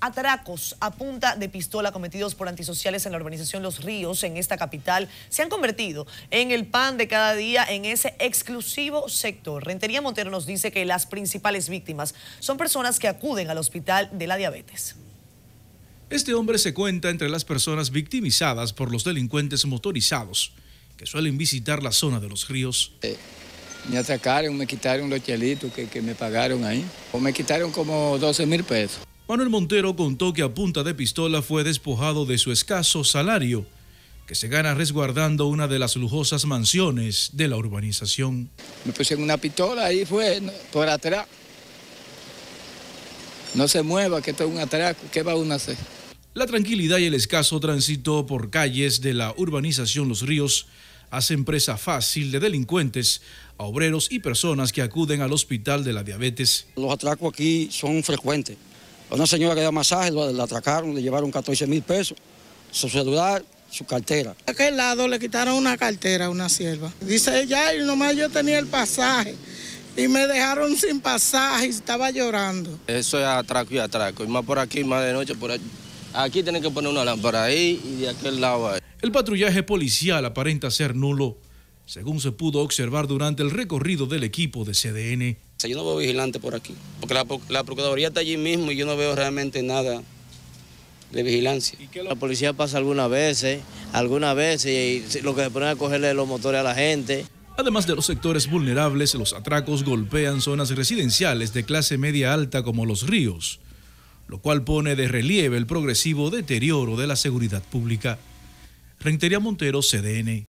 Atracos a punta de pistola cometidos por antisociales en la urbanización Los Ríos, en esta capital, se han convertido en el pan de cada día en ese exclusivo sector. Rentería Montero nos dice que las principales víctimas son personas que acuden al hospital de la diabetes. Este hombre se cuenta entre las personas victimizadas por los delincuentes motorizados que suelen visitar la zona de Los Ríos. Eh, me atacaron, me quitaron los chelitos que, que, me pagaron ahí. O me quitaron como 12 mil pesos. Manuel Montero contó que a punta de pistola fue despojado de su escaso salario, que se gana resguardando una de las lujosas mansiones de la urbanización. Me pusieron una pistola y fue por atrás. No se mueva, que esto es un atraco, ¿qué va uno a hacer? La tranquilidad y el escaso tránsito por calles de la urbanización Los Ríos hacen presa fácil de delincuentes a obreros y personas que acuden al hospital de la diabetes. Los atracos aquí son frecuentes una señora que da masaje, la atracaron, le llevaron 14 mil pesos, su celular, su cartera. De aquel lado le quitaron una cartera a una sierva. Dice ella, y nomás yo tenía el pasaje. Y me dejaron sin pasaje y estaba llorando. Eso es atraco y atraco. Y más por aquí, más de noche, por aquí. Aquí tienen que poner una lámpara ahí y de aquel lado ahí. El patrullaje policial aparenta ser nulo, según se pudo observar durante el recorrido del equipo de CDN yo no veo vigilante por aquí, porque la, Procuraduría está allí mismo y yo no veo realmente nada de vigilancia. la... policía pasa algunas veces, algunas veces, y lo que se pone a cogerle los motores a la gente. Además de los sectores vulnerables, los atracos golpean zonas residenciales de clase media alta como Los Ríos, lo cual pone de relieve el progresivo deterioro de la seguridad pública. Rentería Montero, CDN.